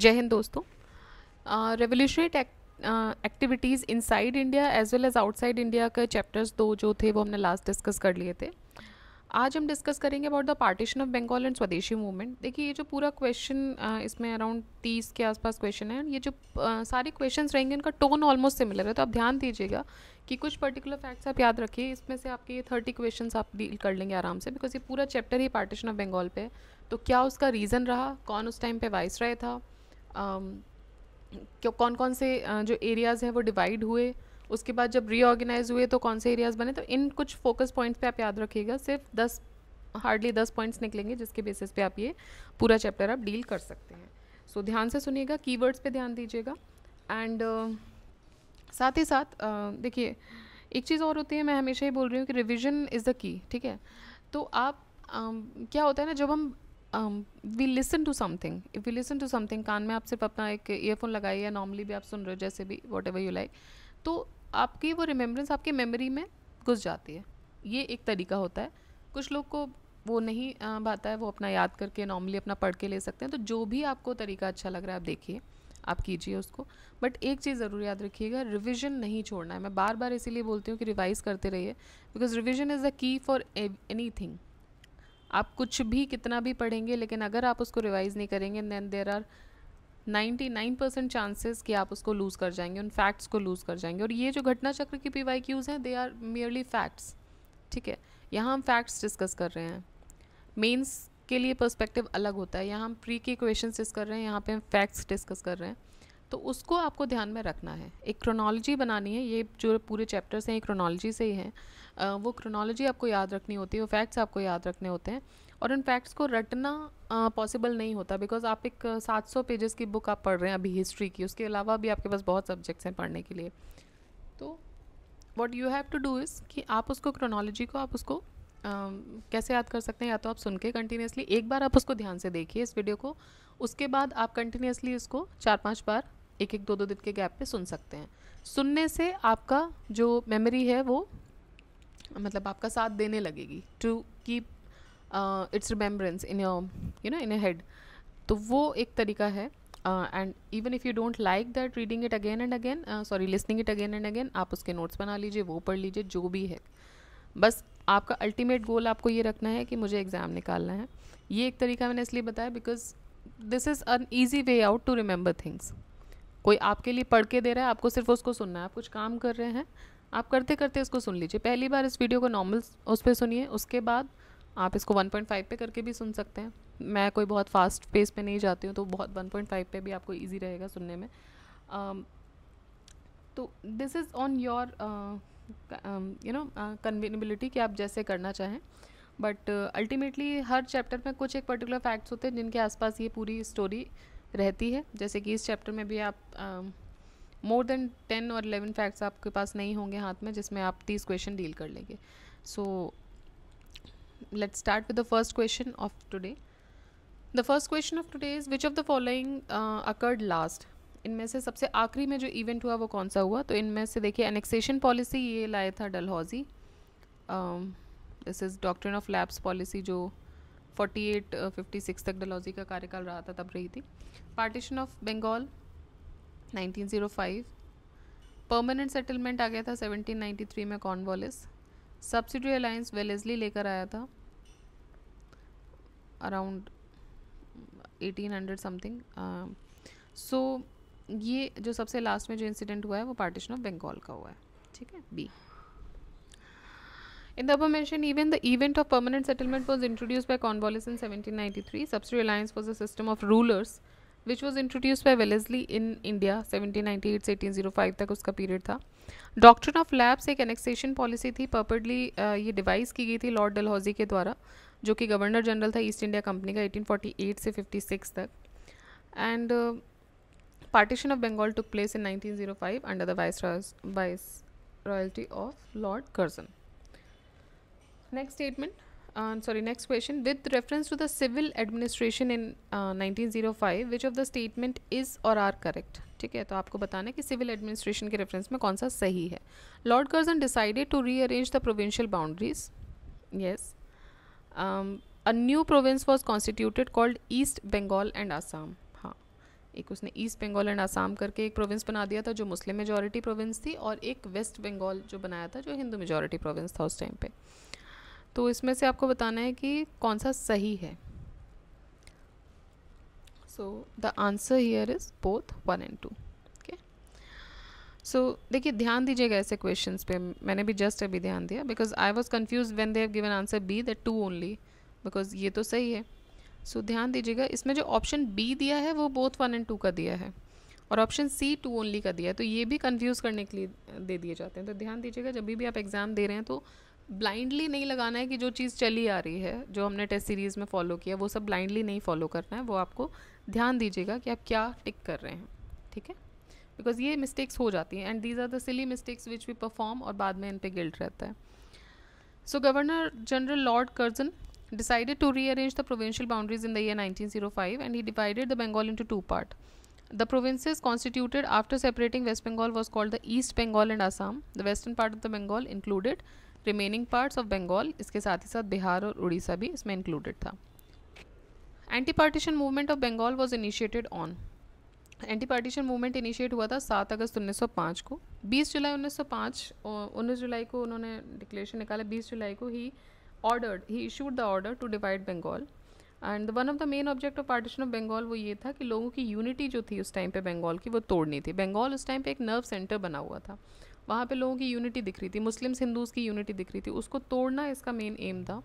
जय हिंद दोस्तों revolutionary activities inside India as well as outside India के चैप्टर्स दो जो थे वो हमने लास्ट डिस्कस कर लिए थे आज हम डिस्कस करेंगे about the partition of Bengal and Swadeshi movement देखिए ये जो पूरा क्वेश्चन इसमें अराउंड तीस के आसपास क्वेश्चन है ये जो आ, सारे क्वेश्चन रहेंगे इनका टोन ऑलमोस्ट सिमिलर है तो आप ध्यान दीजिएगा कि कुछ पर्टिकुलर फैक्ट्स आप याद रखिए इसमें से आपके ये थर्टी क्वेश्चन आप डील कर लेंगे आराम से बिकॉज ये पूरा चैप्टर ही पार्टीशन ऑफ बंगाल पे है तो क्या उसका रीज़न रहा कौन उस टाइम पे वाइस रहे था Um, कौन कौन से जो एरियाज़ हैं वो डिवाइड हुए उसके बाद जब रीऑर्गेनाइज हुए तो कौन से एरियाज़ बने तो इन कुछ फोकस पॉइंट्स पे आप याद रखिएगा सिर्फ दस हार्डली दस पॉइंट्स निकलेंगे जिसके बेसिस पे आप ये पूरा चैप्टर आप डील कर सकते हैं सो so, ध्यान से सुनिएगा कीवर्ड्स पे ध्यान दीजिएगा एंड uh, साथ ही साथ uh, देखिए एक चीज़ और होती है मैं हमेशा ही बोल रही हूँ कि रिविजन इज़ द की ठीक है तो आप uh, क्या होता है ना जब हम we listen to something if we listen to something कान में आप सिर्फ अपना एक ईयरफोन लगाइए या नॉर्मली भी आप सुन रहे हो जैसे भी वॉट एवर यू लाइक तो आपकी वो रिमेम्बरेंस आपकी मेमोरी में घुस जाती है ये एक तरीका होता है कुछ लोग को वो नहीं भाता है वो अपना याद करके नॉर्मली अपना पढ़ के ले सकते हैं तो जो भी आपको तरीका अच्छा लग रहा है आप देखिए आप कीजिए उसको बट एक चीज़ ज़रूर याद रखिएगा रिविजन नहीं छोड़ना है मैं बार बार इसीलिए बोलती हूँ कि रिवाइज़ करते रहिए because revision is the key for anything आप कुछ भी कितना भी पढ़ेंगे लेकिन अगर आप उसको रिवाइज़ नहीं करेंगे than there are 99 percent chances कि आप उसको लूज़ कर जाएंगे उन फैक्ट्स को लूज़ कर जाएंगे और ये जो घटना चक्र की पी वाई क्यूज़ हैं दे आर मेयरली फैक्ट्स ठीक है यहाँ हम फैक्ट्स डिस्कस कर रहे हैं मेंस के लिए पर्सपेक्टिव अलग होता है यहाँ हम प्री के क्वेश्चन डिस्कस कर रहे हैं यहाँ पे हम फैक्ट्स डिस्कस कर रहे हैं तो उसको आपको ध्यान में रखना है एक क्रोनोलॉजी बनानी है ये जो पूरे चैप्टर्स हैं क्रोनोलॉजी से ही हैं वो क्रोनोलॉजी आपको याद रखनी होती है वो फैक्ट्स आपको याद रखने होते हैं और इन फैक्ट्स को रटना पॉसिबल नहीं होता बिकॉज आप एक 700 पेजेस की बुक आप पढ़ रहे हैं अभी हिस्ट्री की उसके अलावा भी आपके पास बहुत सब्जेक्ट्स हैं पढ़ने के लिए तो what you have to do is कि आप उसको क्रोनोलॉजी को आप उसको Uh, कैसे याद कर सकते हैं या तो आप सुन के कंटिन्यूसली एक बार आप उसको ध्यान से देखिए इस वीडियो को उसके बाद आप कंटिन्यूसली इसको चार पांच बार एक एक दो दो दिन के गैप पे सुन सकते हैं सुनने से आपका जो मेमोरी है वो मतलब आपका साथ देने लगेगी to keep its remembrance in your you know in head तो वो एक तरीका है and even if you don't like that reading it again and again sorry listening it again and again आप उसके नोट्स बना लीजिए वो पढ़ लीजिए जो भी है बस आपका अल्टीमेट गोल आपको ये रखना है कि मुझे एग्ज़ाम निकालना है ये एक तरीका मैंने इसलिए बताया because this is an easy way out to remember things कोई आपके लिए पढ़ के दे रहा है आपको सिर्फ उसको सुनना है आप कुछ काम कर रहे हैं आप करते करते इसको सुन लीजिए पहली बार इस वीडियो को नॉर्मल उस पर सुनिए उसके बाद आप इसको 1.5 पे करके भी सुन सकते हैं मैं कोई बहुत फास्ट पेस पे नहीं जाती हूँ तो बहुत 1.5 पे भी आपको इजी रहेगा सुनने में um, तो this is on your you know कन्वीनबिलिटी कि आप जैसे करना चाहें बट अल्टीमेटली uh, हर चैप्टर में कुछ एक पर्टिकुलर फैक्ट्स होते हैं जिनके आसपास ये पूरी स्टोरी रहती है जैसे कि इस चैप्टर में भी आप मोर देन टेन और एलेवन फैक्ट्स आपके पास नहीं होंगे हाथ में जिसमें आप तीस क्वेश्चन डील कर लेंगे so let start with the first question of today the first question of today is which of the following occurred last इनमें से सबसे आखिरी में जो इवेंट हुआ वो कौन सा हुआ तो इनमें से देखिए एनेक्सेशन पॉलिसी ये लाया था Dalhousie this is doctrine of lapse policy जो 48 56 uh, तक डलहौजी का कार्यकाल रहा था तब रही थी partition of Bengal 1905 permanent settlement आ गया था 1793 में कॉर्नवालिस सब्सिडी अलायंस वेलेजली लेकर आया था अराउंड 1800 समथिंग सो ये जो सबसे लास्ट में जो इंसिडेंट हुआ है वो पार्टीशन ऑफ बंगाल का हुआ है ठीक है B In the above mentioned even the event of permanent settlement was introduced by Cornwallis in 1793. Subsidiary alliance was a system of rulers which was introduced by Wellesley in India 1798 1805 तक उसका period था Doctrine of lapse एक annexation policy थी पर्पडली ये device की गई थी Lord Dalhousie के द्वारा जो कि Governor General था East India Company का 1848 से 56 तक and partition of Bengal took place in 1905 under the vice royalty of Lord Curzon. next statement uh, sorry next question with reference to the civil administration in uh, 1905 which of the statement is or are correct ठीक है तो आपको बताना है कि civil administration के reference में कौन सा सही है Lord Curzon decided to rearrange the provincial boundaries yes a new province was constituted called East Bengal and Assam हाँ एक उसने ईस्ट बंगाल एंड आसाम करके एक प्रोविंस बना दिया था जो मुस्लिम मेजोरिटी प्रोविंस थी और एक वेस्ट बंगाल जो बनाया था जो हिंदू मेजोरिटी प्रोविंस था उस टाइम पर तो इसमें से आपको बताना है कि कौन सा सही है so the answer here is both one and two सो देखिए ध्यान दीजिएगा ऐसे क्वेश्चन पे मैंने भी जस्ट अभी ध्यान दिया because I was confused when they given answer B the two only because ये तो सही है सो so, ध्यान दीजिएगा इसमें जो ऑप्शन बी दिया है वो बोथ वन एंड टू का दिया है और ऑप्शन सी टू ओनली का दिया है तो ये भी कन्फ्यूज़ करने के लिए दे दिए जाते हैं तो ध्यान दीजिएगा जब भी आप एग्ज़ाम दे रहे हैं तो ब्लाइंडली नहीं लगाना है कि जो चीज़ चली आ रही है जो हमने टेस्ट सीरीज़ में फॉलो किया वो सब ब्लाइंडली नहीं फॉलो करना है वो आपको ध्यान दीजिएगा कि आप क्या टिक कर रहे हैं ठीक है बिकॉज ये मिस्टेक्स हो जाती हैं and these are the silly mistakes which we perform और बाद में इन पर गिल्ट रहता है so governor general Lord Curzon decided to rearrange the provincial boundaries in the year nineteen zero five and he divided the Bengal into two two part the provinces constituted after separating West Bengal was called the East Bengal and Assam the western part of the Bengal included remaining parts of Bengal इसके साथ ही साथ बिहार और उड़ीसा भी इसमें included था anti partition movement of Bengal was initiated on anti partition movement initiate हुआ था सात अगस्त 1905 को 20 जुलाई 1905 और 19 जुलाई को उन्होंने डिक्लेरेशन निकाला 20 जुलाई को ही ordered he issued the order to divide Bengal and one of the main object of partition of Bengal वो ये था कि लोगों की यूनिटी जो थी उस टाइम पे बंगाल की वो तोड़नी थी बंगाल उस टाइम पे एक नर्व सेंटर बना हुआ था वहाँ पे लोगों की यूनिटी दिख रही थी मुस्लिम्स हिंदूज़ की यूनिटी दिख रही थी उसको तोड़ना इसका मेन एम था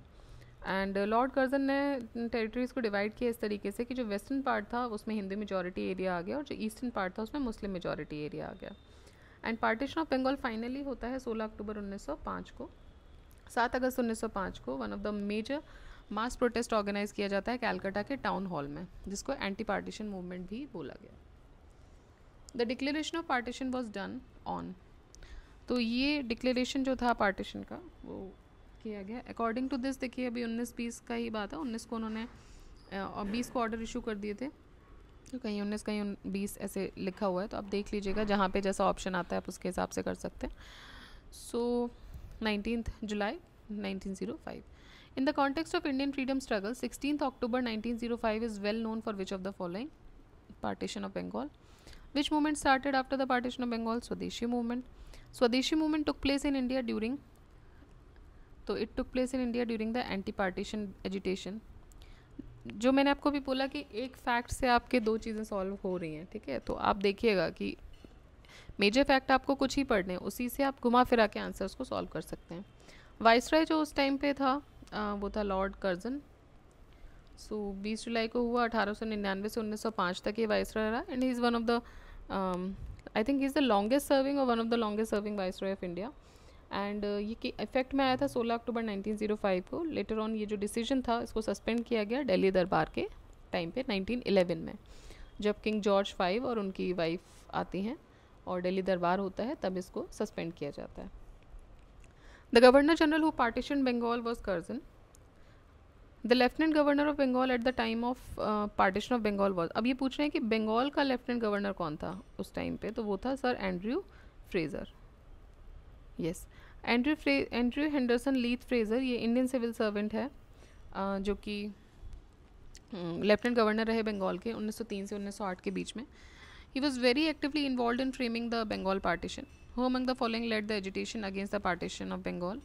एंड लॉर्ड कर्जन ने टेरिटरीज़ को डिवाइड किया इस तरीके से कि जो वेस्टर्न पार्ट था उसमें हिंदू मेजोरिटी एरिया आ गया और जो ईस्टर्न पार्ट था उसमें मुस्लिम मेजोरिटी एरिया आ गया and partition of Bengal finally होता है 16 अक्टूबर 1905 को 7 अगस्त 1905 को one of the major mass protest organise किया जाता है कैलकाटा के टाउन हॉल में जिसको एंटी पार्टीशन मूवमेंट भी बोला गया the declaration of partition was done on तो ये डिक्लेरेशन जो था पार्टीशन का वो किया गया अकॉर्डिंग टू दिस देखिए अभी उन्नीस बीस का ही बात है उन्नीस को उन्होंने बीस को ऑर्डर इशू कर दिए थे तो कहीं उन्नीस कहीं बीस ऐसे लिखा हुआ है तो आप देख लीजिएगा जहाँ पे जैसा ऑप्शन आता है आप उसके हिसाब से कर सकते हैं so nineteen July nineteen zero five in the context of Indian freedom struggle sixteen October nineteen zero five is well known for which of the following partition of Bengal which movement started after the partition of Bengal Swadeshi movement Swadeshi movement took place in India during तो it took place in India during the anti partition agitation जो मैंने आपको भी बोला कि एक fact से आपके दो चीज़ें सॉल्व हो रही हैं ठीक है तो आप देखिएगा कि मेजर फैक्ट आपको कुछ ही पढ़ने हैं उसी से आप घुमा फिरा के आंसर्स को सॉल्व कर सकते हैं राय जो उस टाइम पे था आ, वो था लॉर्ड कर्जन सो so, 20 जुलाई को हुआ 1899 से 1905 तक ये वाइसराय रहा and he is one of the I think is the longest serving और one of the longest serving viceroy of India and ये कि इफेक्ट में आया था 16 अक्टूबर 1905 को लेटर ऑन ये जो डिसीजन था इसको सस्पेंड किया गया दिल्ली दरबार के टाइम पे 1911 में जब किंग जॉर्ज फाइव और उनकी वाइफ आती हैं और दिल्ली दरबार होता है तब इसको सस्पेंड किया जाता है the governor general who partition Bengal was Curzon the lieutenant governor of Bengal at the time of partition of Bengal was अब ये पूछ रहे हैं कि बंगाल का लेफ्टिनेंट गवर्नर कौन था उस टाइम पे तो वो था sir Andrew Fraser yes Andrew फ्रे एंड्रयू हेंडरसन लीथ फ्रेज़र ये इंडियन सिविल सर्वेंट है uh, जो कि लेफ्टिनेंट hmm, गवर्नर रहे बंगाल के 1903 से 1908 के बीच में he was very actively involve in framing the Bengal partition who among the following led the agitation against the partition of Bengal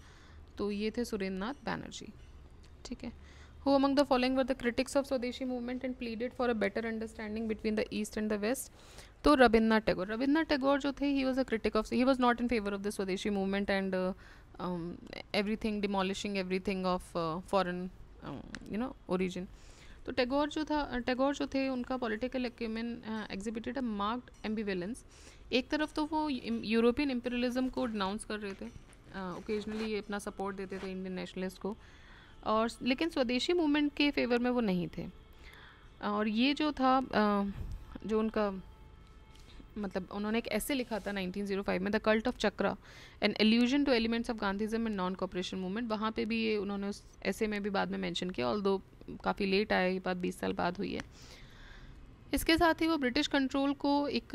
तो ये थे सुरेंद्र नाथ बैनर्जी ठीक है who among the following were the critics of swadeshi movement and pleaded for a better understanding between the east and the west तो रविन्द्रनाथ टैगोर रविन्द्रनाथ टैगोर जो थे he was a critic of he was not in favour of the swadeshi movement and everything demolishing everything of foreign you know origin तो टैगोर जो था Tagore uh, जो थे उनका political acumen exhibited a marked ambivalence एक तरफ तो वो यूरोपियन इम्पेरियलिज्म को डिनाउंस कर रहे थे ओकेजनली uh, ये अपना सपोर्ट देते थे इंडियन नेशनलिस्ट को और लेकिन स्वदेशी मूवमेंट के फेवर में वो नहीं थे और ये जो था जो उनका मतलब उन्होंने एक ऐसे लिखा था 1905 में the cult of chakra an allusion to elements of Gandhism and non cooperation movement वहाँ पे भी ये उन्होंने उस ऐसे में भी बाद में मेंशन किया ऑल दो काफ़ी लेट आया ये बात 20 साल बाद हुई है इसके साथ ही वो ब्रिटिश कंट्रोल को एक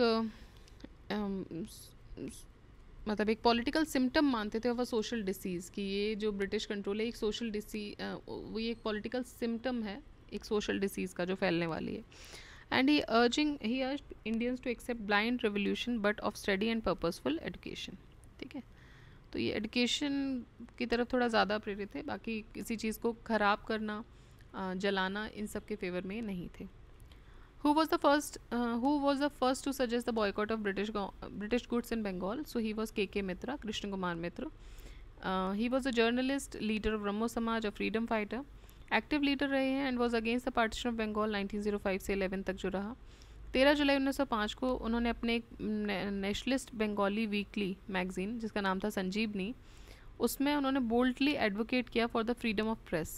मतलब एक पॉलिटिकल सिम्टम मानते थे ऑफ अ सोशल डिसीज़ कि ये जो ब्रिटिश कंट्रोल है एक सोशल डिसी वो ये एक पॉलिटिकल सिम्टम है एक सोशल डिसीज़ का जो फैलने वाली है and he urging he urge Indians to accept blind revolution but of study and purposeful education ठीक है तो ये एडुकेशन की तरफ थोड़ा ज़्यादा प्रेरित है बाकी किसी चीज़ को ख़राब करना जलाना इन सब के फेवर में नहीं थे who was the first uh, who was the first to suggest the boycott of british go- british goods in bengal so he was kk mitra krishna kumar mitra uh, he was a journalist leader of brahmo samaj a freedom fighter active leader रहे हैं and was against the partition of Bengal 1905 से 11 तक जो रहा 13 जुलाई 1905 को उन्होंने अपने एक नेशनलिस्ट बंगाली वीकली मैगजीन जिसका नाम था संजीवनी उसमें उन्होंने बोल्डली एडवोकेट किया for the freedom of press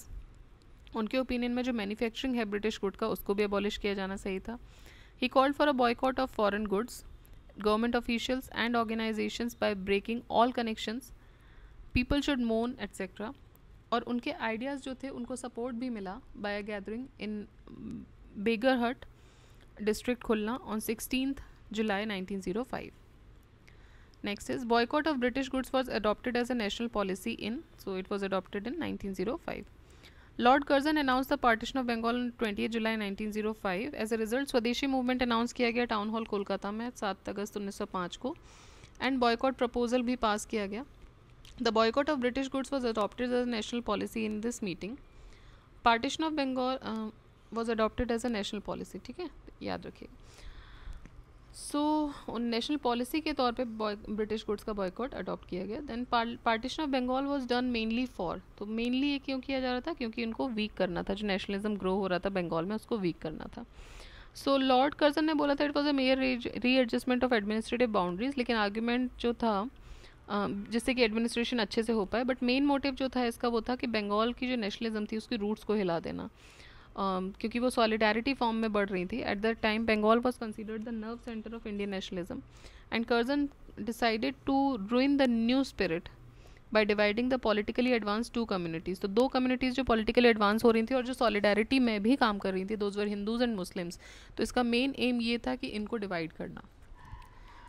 उनके ओपिनियन में जो मैन्युफैक्चरिंग है ब्रिटिश गुड का उसको भी अबॉलिश किया जाना सही था he called for a boycott of foreign goods government officials and organisations by breaking all connections people should मोन एट्सेट्रा और उनके आइडियाज़ जो थे उनको सपोर्ट भी मिला bye gathering in Bagerhat district Khulna on sixteen July nineteen zero five next is boycott of British goods was adopted as a national policy in so it was adopted in nineteen zero five Lord Curzon announce the partition of Bengal on twenty July 1905 as a result swadeshi movement announce किया गया town hall Kolkata में सात अगस्त 1905 को and boycott proposal भी pass किया गया the boycott of British goods was adopted as national policy in this meeting partition of Bengal was adopted as a national policy ठीक है याद रखिएगा सो नेशनल पॉलिसी के तौर पे ब्रिटिश गुड्स का बॉयकॉट अडॉप्ट किया गया then partition of Bengal was done mainly for तो मेनली ये क्यों किया जा रहा था क्योंकि उनको वीक करना था जो नेशनलिज्म ग्रो हो रहा था बंगाल में उसको वीक करना था सो लॉर्ड कर्जन ने बोला था it was a mere readjustment of administrative boundaries लेकिन आर्ग्यूमेंट जो था जिससे कि एडमिनिस्ट्रेशन अच्छे से हो पाए बट मेन मोटिव जो था इसका वो था कि बंगाल की जो नेशनलिज्म थी उसकी रूट्स को हिला देना Um, क्योंकि वो सॉलिडारिटी फॉर्म में बढ़ रही थी at that time Bengal was considered the nerve centre of Indian nationalism and Curzon decided to ruin the new spirit by dividing the politically advance two communities तो दो कम्युनिटीज़ जो पॉलिटिकली एडवांस हो रही थी और जो सॉलिडारिटी में भी काम कर रही थी those were Hindus and Muslims तो इसका मेन एम ये था कि इनको डिवाइड करना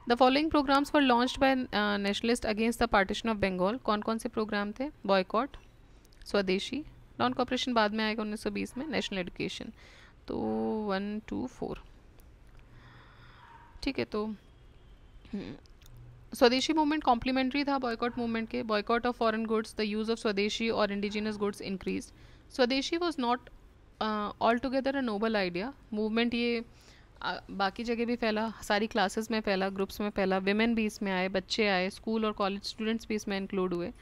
the following programmes for launch by nationalist against the partition of Bengal कौन कौन से प्रोग्राम थे बॉयकॉट स्वदेशी नॉन कॉपरेशन बाद में आएगा 1920 में नेशनल एडुकेशन तो वन टू फोर ठीक है तो हम्म, स्वदेशी मूवमेंट कॉम्प्लीमेंट्री था बॉयकॉट मूवमेंट के boycott of foreign goods the use of swadeshi और indigenous goods increase swadeshi was not altogether a noble idea movement ये बाकी जगह भी फैला सारी क्लासेस में फैला ग्रुप्स में फैला वेमेन भी इसमें आए बच्चे आए स्कूल और कॉलेज स्टूडेंट्स भी इसमें इंक्लूड हुए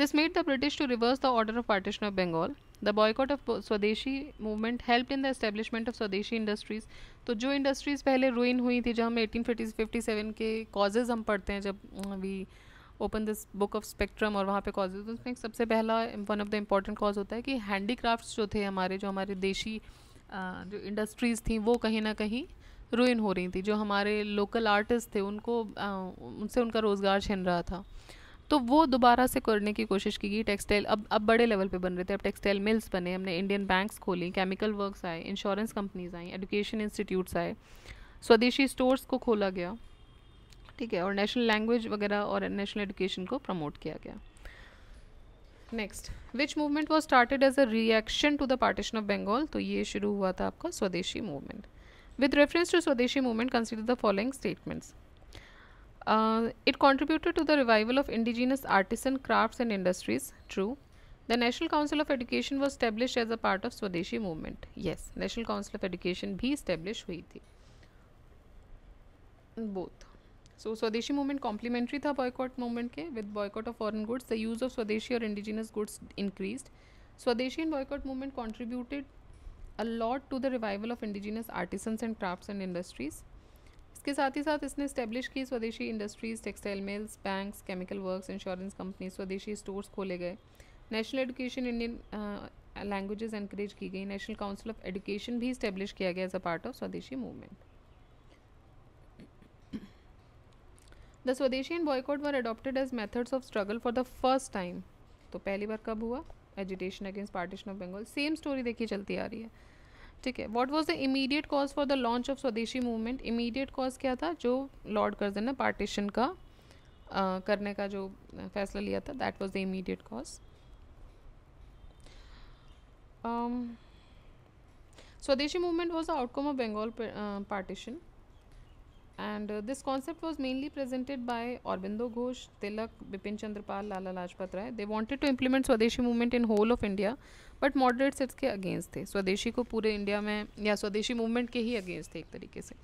This made the British to reverse the order of partition of Bengal. The boycott of Swadeshi movement helped in the establishment of Swadeshi industries. तो जो industries पहले ruin हुई थी जब हम 1857 के causes हम पढ़ते हैं जब we open this book of spectrum और वहाँ पे कॉजेज तो उसमें सबसे पहला one of the important cause होता है कि हैंडीक्राफ्ट्स जो थे हमारे जो हमारे देशी जो इंडस्ट्रीज़ थी वो कहीं ना कहीं रुइन हो रही थी जो हमारे लोकल आर्टिस्ट थे उनको उनसे उनका रोज़गार छिन रहा था तो वो दोबारा से करने की कोशिश की गई टेक्सटाइल अब अब बड़े लेवल पे बन रहे थे अब टेक्सटाइल मिल्स बने हमने इंडियन बैंक्स खोली केमिकल वर्क्स आए इंश्योरेंस कंपनीज आई एजुकेशन इंस्टीट्यूट्स आए स्वदेशी स्टोर्स को खोला गया ठीक है और नेशनल लैंग्वेज वगैरह और नेशनल एजुकेशन को प्रमोट किया गया next which movement was started as a reaction to the partition of Bengal तो ये शुरू हुआ था आपका swadeshi movement with reference to swadeshi movement consider the following statements Uh, it contributed to the revival of indigenous artisan crafts and industries. True. The National Council of Education was established as a part of Swadeshi movement. Yes, National Council of Education be established हुई Both. So Swadeshi movement complementary था boycott movement With boycott of foreign goods, the use of Swadeshi or indigenous goods increased. Swadeshi and boycott movement contributed a lot to the revival of indigenous artisans and crafts and industries. इसके साथ ही साथ इसने establish की swadeshi industries textile mills banks chemical works insurance company swadeshi stores खोले गए national education Indian languages encourage की गई national council of education भी इस्टेब्लिश किया गया as a part of swadeshi movement the swadeshi and boycott were adopted as methods of struggle for the first time तो पहली बार कब हुआ agitation against partition of Bengal same story देखिए चलती आ रही है ठीक है what was the immediate cause for the launch of swadeshi movement immediate cause क्या था जो लॉर्ड कर ने पार्टीशन का आ, करने का जो फैसला लिया था that was the immediate cause Swadeshi movement was the outcome of Bengal partition and this concept was mainly presented by Aurobindo Ghosh Tilak Bipin Chandra Pal Lala Lajpat Rai they wanted to implement Swadeshi movement in whole of India but moderates के against थे स्वदेशी को पूरे India में या स्वदेशी movement के ही against थे एक तरीके से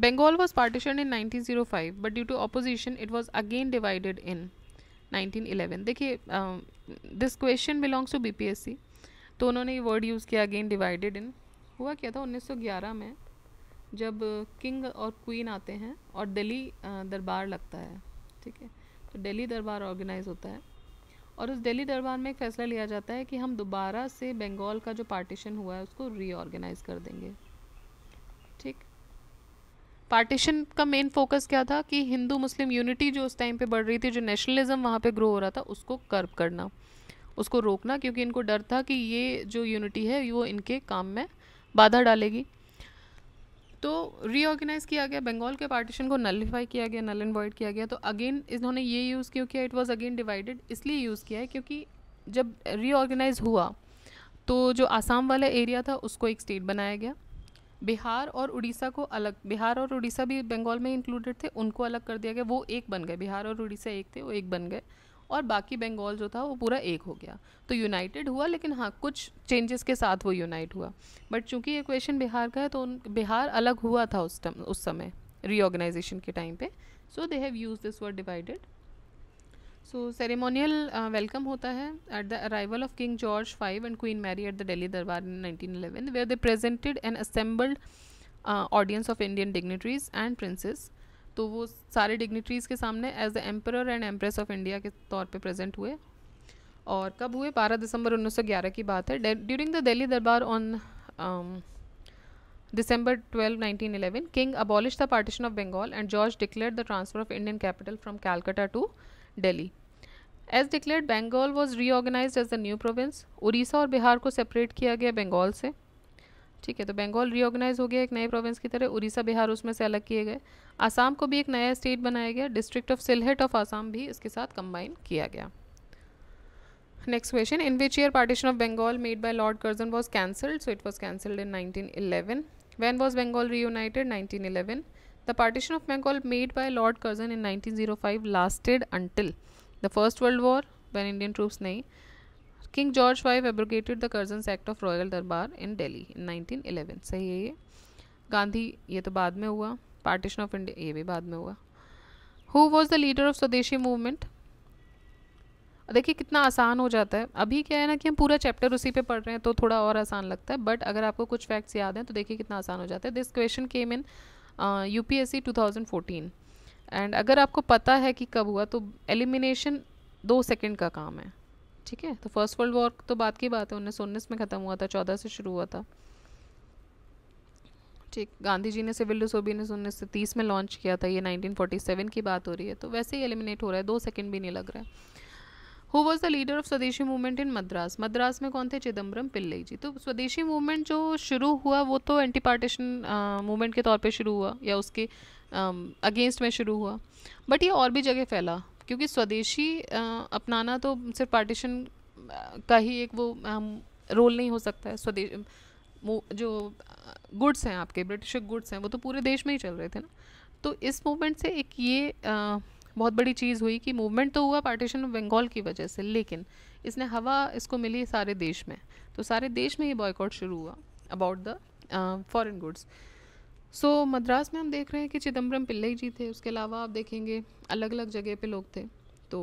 Bengal was partition in nineteen zero five but due to opposition it was again divided in eleven देखिए this question belongs to B तो उन्होंने ये वर्ड यूज़ किया अगेन डिवाइडेड इन हुआ क्या था 1911 में जब किंग और क्वीन आते हैं और दिल्ली दरबार लगता है ठीक है तो दिल्ली दरबार ऑर्गेनाइज होता है और उस दिल्ली दरबार में एक फैसला लिया जाता है कि हम दोबारा से बंगाल का जो पार्टीशन हुआ है उसको रीऑर्गेनाइज कर देंगे ठीक पार्टीशन का मेन फोकस क्या था कि हिंदू मुस्लिम यूनिटी जो उस टाइम पे बढ़ रही थी जो नेशनलिज्म वहाँ पे ग्रो हो रहा था उसको कर्ब करना उसको रोकना क्योंकि इनको डर था कि ये जो यूनिटी है वो इनके काम में बाधा डालेगी तो रीऑर्गेनाइज़ किया गया बंगाल के पार्टीशन को नलिफाई किया गया नल एंड वॉइड किया गया तो अगेन इन्होंने ये यूज़ क्यों किया इट वॉज़ अगेन डिवाइडेड इसलिए यूज़ किया है क्योंकि जब रीऑर्गेनाइज़ हुआ तो जो आसाम वाला एरिया था उसको एक स्टेट बनाया गया बिहार और उड़ीसा को अलग बिहार और उड़ीसा भी बंगाल में इंक्लूडेड थे उनको अलग कर दिया गया वो एक बन गए बिहार और उड़ीसा एक थे वो एक बन गए और बाकी बंगाल जो था वो पूरा एक हो गया तो यूनाइटेड हुआ लेकिन हाँ कुछ चेंजेस के साथ वो यूनाइट हुआ बट चूंकि ये क्वेश्चन बिहार का है तो उन बिहार अलग हुआ था उस टाइम उस समय रीऑर्गेनाइजेशन के टाइम पे so they have use this word divided so ceremonial welcome होता है at the arrival of King George five and Queen Mary at the Delhi durbar in 1911 where they presented and assembled audience of Indian dignitaries and princes तो वो सारे dignitaries के सामने as the emperor and empress of India के तौर पर present हुए और कब हुए 12 दिसंबर 1911 की बात है during the Delhi durbar on December 12 1911 king abolish the partition of Bengal and George declare the transfer of Indian capital from Calcutta to Delhi as declare Bengal was reorganise as the new province Orissa और बिहार को सेपरेट किया गया बंगाल से ठीक है तो बंगाल रीऑर्गेनाइज हो गया एक नए प्रोविंस की तरह उड़ीसा बिहार उसमें से अलग किए गए आसाम को भी एक नया स्टेट बनाया गया district of Sylhet of Assam भी इसके साथ कंबाइन किया गया next question in which year partition of Bengal made by Lord Curzon was cancelled so it was cancelled in nineteen eleven when was Bengal reunited the partition of Bengal made by Lord Curzon in nineteen lasted until the first world war when Indian troops नहीं king George five abrogated the Curzon's act of royal दरबार in daily in eleven सही है ये गांधी ये तो बाद में हुआ पार्टीशन ऑफ इंडिया ये भी बाद में हुआ who was the leader of swadeshi movement देखिए कितना आसान हो जाता है अभी क्या है ना कि हम पूरा चैप्टर उसी पे पढ़ रहे हैं तो थोड़ा और आसान लगता है बट अगर आपको कुछ फैक्ट्स याद हैं तो देखिए कितना आसान हो जाता है this question came in U P S C two thousand fourteen and अगर आपको पता है कि कब हुआ तो एलिमिनेशन दो सेकेंड का काम है ठीक है तो फर्स्ट वर्ल्ड वॉर तो बात की बात है उन्नीस सौ उन्नीस में ख़त्म हुआ था चौदह से शुरू हुआ था ठीक गांधी जी ने सिविल डिसोबीनियंस उन्नीस सौ तीस में लॉन्च किया था ये सेवन की बात हो रही है तो वैसे ही एलिमिनेट हो रहा है दो सेकंड भी नहीं लग रहा है who was the leader of swadeshi movement in Madras Madras में कौन थे चिदम्बरम पिल्लई जी तो स्वदेशी मूवमेंट जो शुरू हुआ वो तो एंटी पार्टीशन मूवमेंट के तौर पे शुरू हुआ या उसके अगेंस्ट में शुरू हुआ बट ये और भी जगह फैला क्योंकि स्वदेशी अपनाना तो सिर्फ पार्टीशन का ही एक वो रोल नहीं हो सकता है स्वदेश जो गुड्स हैं आपके ब्रिटिश गुड्स हैं वो तो पूरे देश में ही चल रहे थे ना तो इस मूवमेंट से एक ये आ, बहुत बड़ी चीज़ हुई कि मूवमेंट तो हुआ पार्टीशन ऑफ बंगाल की वजह से लेकिन इसने हवा इसको मिली सारे देश में तो सारे देश में ये बॉयकॉट शुरू हुआ about the foreign goods so so, Madras में हम देख रहे हैं कि चिदम्बरम पिल्लई जी थे उसके अलावा आप देखेंगे अलग अलग जगह पे लोग थे तो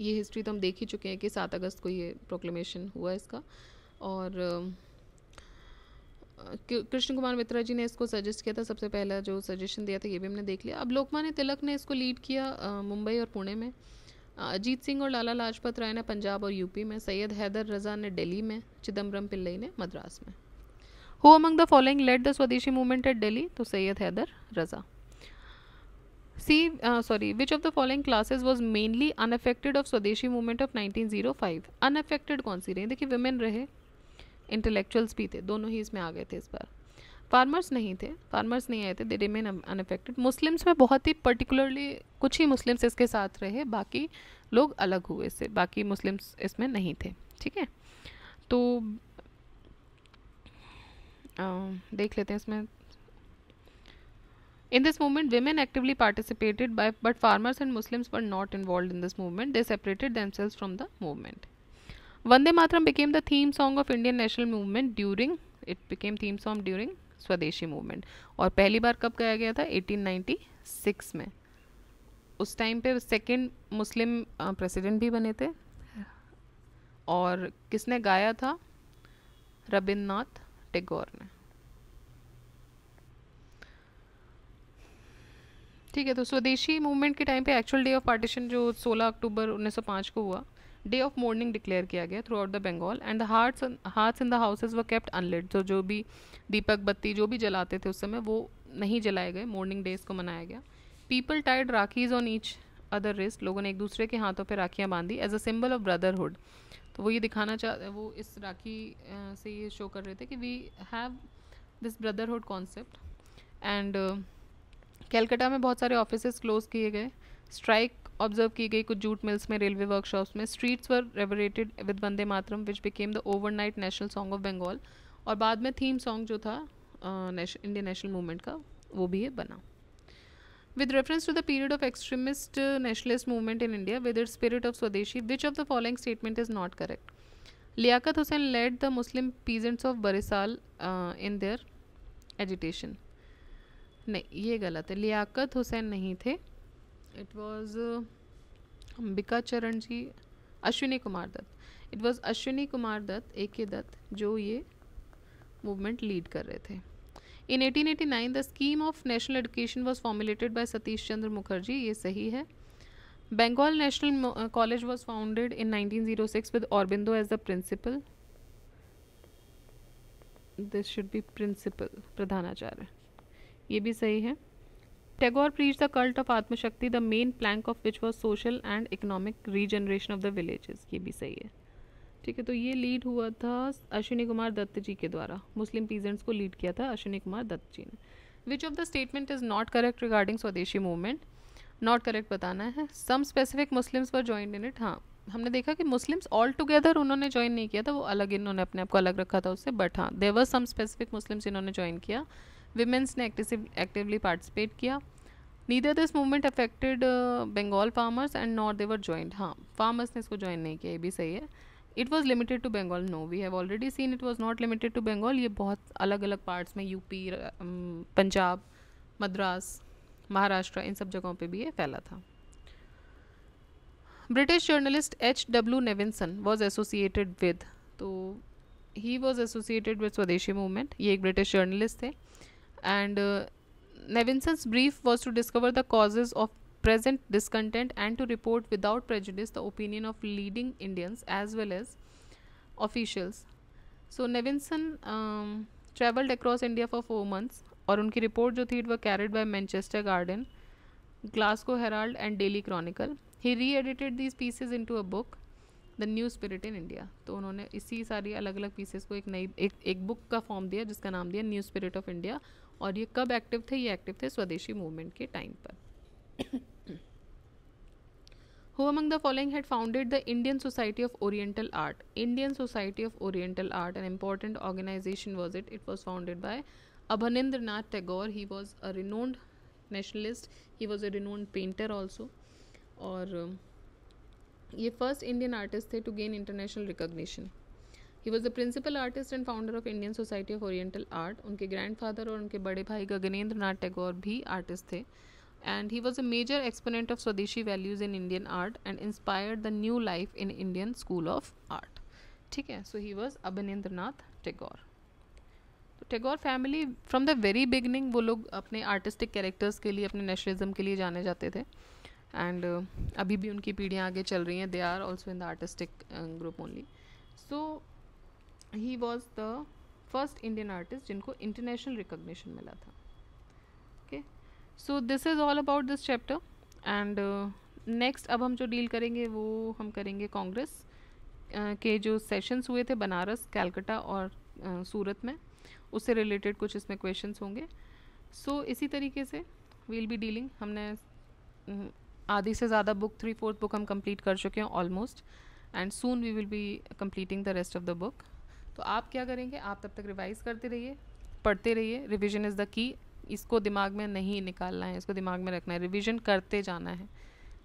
ये हिस्ट्री तो हम देख ही चुके हैं कि सात अगस्त को ये प्रोक्लेमेशन हुआ इसका और कृष्ण कुमार मित्रा जी ने इसको सजेस्ट किया था सबसे पहला जो सजेशन दिया था ये भी हमने देख लिया अब लोकमान्य तिलक ने इसको लीड किया मुंबई और पुणे में अजीत सिंह और लाला लाजपत राय ने पंजाब और यूपी में सैयद हैदर रज़ा ने दिल्ली में चिदम्बरम पिल्लई ने मद्रास में who among the following led the swadeshi movement at Delhi तो Syed Haider Raza C sorry which of the following classes was mainly unaffected of swadeshi movement of 1905 unaffected कौन सी रही देखिए वुमेन रहे इंटेलेक्चुअल्स भी थे दोनों ही इसमें आ गए थे इस बार फार्मर्स नहीं थे फार्मर्स नहीं आए थे दे रिमेन अनफेक्टेड मुस्लिम्स में बहुत ही पर्टिकुलरली कुछ ही मुस्लिम्स इसके साथ रहे बाकी लोग अलग हुए इससे बाकी मुस्लिम्स इसमें नहीं थे ठीक है तो देख लेते हैं इसमें in this movement women actively participated by but farmers and Muslims were not involve in this movement they separated themselves from the movement Vande Mataram became the theme song of Indian national movement during it became theme song during swadeshi movement और पहली बार कब गाया गया था 1896 में उस time पे सेकेंड मुस्लिम प्रेसिडेंट भी बने थे और किसने गाया था रविन्द्रनाथ टैगोर ने ठीक है तो स्वदेशी मूवमेंट के टाइम पे एक्चुअल डे ऑफ पार्टीशन जो 16 अक्टूबर 1905 को हुआ डे ऑफ मॉर्निंग डिक्लेयर किया गया throughout the Bengal and the hearths hearths in the houses were kept unlit तो जो भी दीपक बत्ती जो भी जलाते थे उस समय वो नहीं जलाए गए मॉर्निंग डेज को मनाया गया people tied rakhis on each other wrist लोगों ने एक दूसरे के हाथों पर राखियाँ बांधी as a symbol of brotherhood तो वो ये दिखाना चाह वो इस राखी से ये शो कर रहे थे कि we have this brotherhood concept and Calcutta में बहुत सारे ऑफिस क्लोज किए गए स्ट्राइक ऑब्जर्व की गई कुछ जूट मिल्स में रेलवे वर्कशॉप्स में streets were reverberated with Vande Mataram which became the overnight national song of Bengal और बाद में थीम सॉन्ग जो था इंडियन नेशनल मूवमेंट का वो भी है बना With reference to the period of extremist uh, nationalist movement in India with its spirit of Swadeshi, which of the following statement is not correct? Liaquat Hussain led the Muslim peasants of Barisal uh, in their agitation. नहीं ये गलत है लियाकत हुसैन नहीं थे it was Ambika Charan ji Ashwini Kumar Dutt it was Ashwini Kumar Dutt A K Dutt जो ये movement lead कर रहे थे in 1889 the scheme of national education was formulated by Satish Chandra Mukherjee ये सही है college was founded in nineteen zero six with Aurobindo as the principal this should be principal प्रधानाचार्य ये भी सही है Tagore preach the cult of atmashakti the main plank of which was social and economic regeneration of the villages ये भी सही है ठीक है तो ये लीड हुआ था अश्विनी कुमार दत्त जी के द्वारा मुस्लिम पीजेंट्स को लीड किया था अश्विनी कुमार दत्त जी ने which of the statement is not correct regarding swadeshi movement not correct बताना है सम स्पेसिफिक मुस्लिम्स पर ज्वाइंट इन इट हाँ हमने देखा कि मुस्लिम्स ऑल टुगेदर उन्होंने ज्वाइन नहीं किया था वो अलग इन्होंने अपने आप को अलग रखा था उससे बट हाँ देवर सम स्पेसिफिक मुस्लिम्स इन्होंने ज्वाइन किया विमेंस ने एक्टिवली पार्टिसिपेट किया neither this movement affected Bengal farmers and not they were joined हाँ फार्मर्स ने इसको ज्वाइन नहीं किया ये भी सही है it was limited to Bengal no we have already seen it was not limited to Bengal ये बहुत अलग अलग पार्ट्स में यूपी पंजाब मद्रास महाराष्ट्र इन सब जगहों पे भी ये फैला था British journalist H W Nevinson was associated with तो he was associated with swadeshi movement ये एक ब्रिटिश जर्नलिस्ट थे and Nevinson's brief was to discover the causes of present discontent and to report without prejudice the opinion of leading Indians as well as officials. So Nevinson um, traveled across India for four months और उनकी report जो थी it were carried by Manchester Guardian Glasgow Herald and Daily Chronicle he reedited these pieces into a book the new Spirit in India तो उन्होंने इसी सारी अलग अलग पीसेस को एक नई एक एक बुक का फॉर्म दिया जिसका नाम दिया न्यू स्पिरिट ऑफ इंडिया और ये कब एक्टिव थे ये एक्टिव थे स्वदेशी मूवमेंट के टाइम पर who among the following had founded the Indian Society of Oriental Art Indian Society of Oriental Art an important organisation was it it was founded by Abanindranath Tagore he was a renowned nationalist he was a renowned painter also और um, ये first Indian artist थे to gain international recognition he was the principal artist and founder of Indian Society of Oriental Art उनके grand father और उनके बड़े भाई गगनेन्द्र नाथ टैगोर भी artist थे and he was a major exponent of Swadeshi values in Indian art and inspired the new life in Indian school of art. ठीक है सो he was Abanindranath Tagore तो Tagore family from the very beginning वो लोग अपने आर्टिस्टिक कैरेक्टर्स के लिए अपने nationalism के लिए जाने जाते थे एंड uh, अभी भी उनकी पीढ़ियाँ आगे चल रही हैं they are also in the artistic group only so he was the first Indian artist जिनको इंटरनेशनल रिकग्निशन मिला था so this is all about this chapter and next अब हम जो डील करेंगे वो हम करेंगे कांग्रेस uh, के जो सेशंस हुए थे बनारस कैलकटा और uh, सूरत में उससे रिलेटेड कुछ इसमें क्वेश्चंस होंगे सो so, इसी तरीके से वील बी डीलिंग हमने आधी से ज़्यादा बुक थ्री फोर्थ बुक हम कंप्लीट कर चुके हैं almost and soon we will be completing the rest of the book तो आप क्या करेंगे आप तब तक रिवाइज़ करते रहिए पढ़ते रहिए रिविजन इज़ द की इसको दिमाग में नहीं निकालना है इसको दिमाग में रखना है रिविजन करते जाना है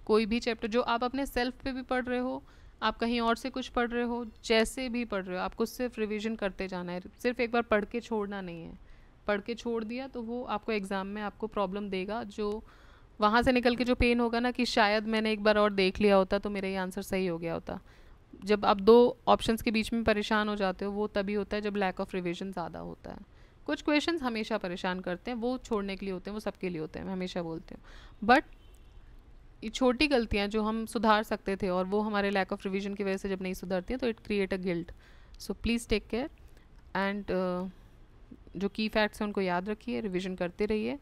कोई भी चैप्टर जो आप अपने सेल्फ पे भी पढ़ रहे हो आप कहीं और से कुछ पढ़ रहे हो जैसे भी पढ़ रहे हो आपको सिर्फ रिविज़न करते जाना है सिर्फ एक बार पढ़ के छोड़ना नहीं है पढ़ के छोड़ दिया तो वो आपको एग्ज़ाम में आपको प्रॉब्लम देगा जो वहाँ से निकल के जो पेन होगा ना कि शायद मैंने एक बार और देख लिया होता तो मेरा ये आंसर सही हो गया होता जब आप दो ऑप्शंस के बीच में परेशान हो जाते हो वो तभी होता है जब लैक ऑफ रिविज़न ज़्यादा होता है कुछ क्वेश्चन हमेशा परेशान करते हैं वो छोड़ने के लिए होते हैं वो सबके लिए होते हैं मैं हमेशा बोलती हूँ बट ये छोटी गलतियाँ जो हम सुधार सकते थे और वो हमारे लैक ऑफ रिविजन की वजह से जब नहीं सुधरती हैं तो it create a guilt so please take care and जो की फैक्ट्स हैं उनको याद रखिए रिविजन करते रहिए